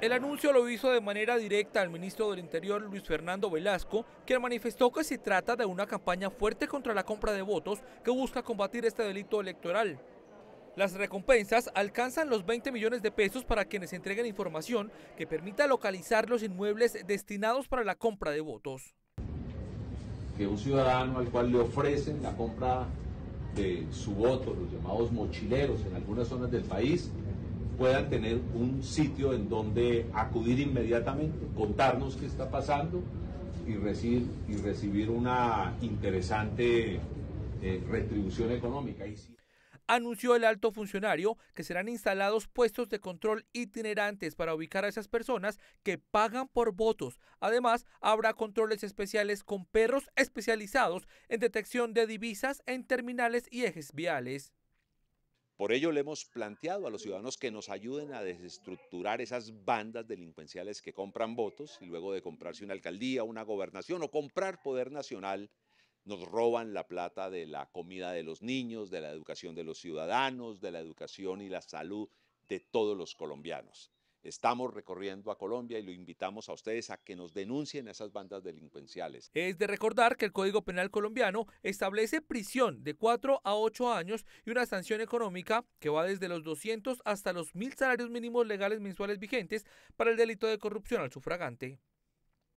El anuncio lo hizo de manera directa al ministro del Interior Luis Fernando Velasco, quien manifestó que se trata de una campaña fuerte contra la compra de votos que busca combatir este delito electoral. Las recompensas alcanzan los 20 millones de pesos para quienes entreguen información que permita localizar los inmuebles destinados para la compra de votos. Que un ciudadano al cual le ofrecen la compra de su voto, los llamados mochileros en algunas zonas del país, puedan tener un sitio en donde acudir inmediatamente, contarnos qué está pasando y recibir, una interesante eh, retribución económica. anunció el alto funcionario que serán instalados puestos de control itinerantes para ubicar a esas personas que pagan por votos. Además, habrá controles especiales con perros especializados en detección de divisas en terminales y ejes viales. Por ello le hemos planteado a los ciudadanos que nos ayuden a desestructurar esas bandas delincuenciales que compran votos y luego de comprarse una alcaldía, una gobernación o comprar poder nacional, nos roban la plata de la comida de los niños, de la educación de los ciudadanos, de la educación y la salud de todos los colombianos. Estamos recorriendo a Colombia y lo invitamos a ustedes a que nos denuncien a esas bandas delincuenciales. Es de recordar que el Código Penal colombiano establece prisión de 4 a 8 años y una sanción económica que va desde los 200 hasta los 1.000 salarios mínimos legales mensuales vigentes para el delito de corrupción al sufragante.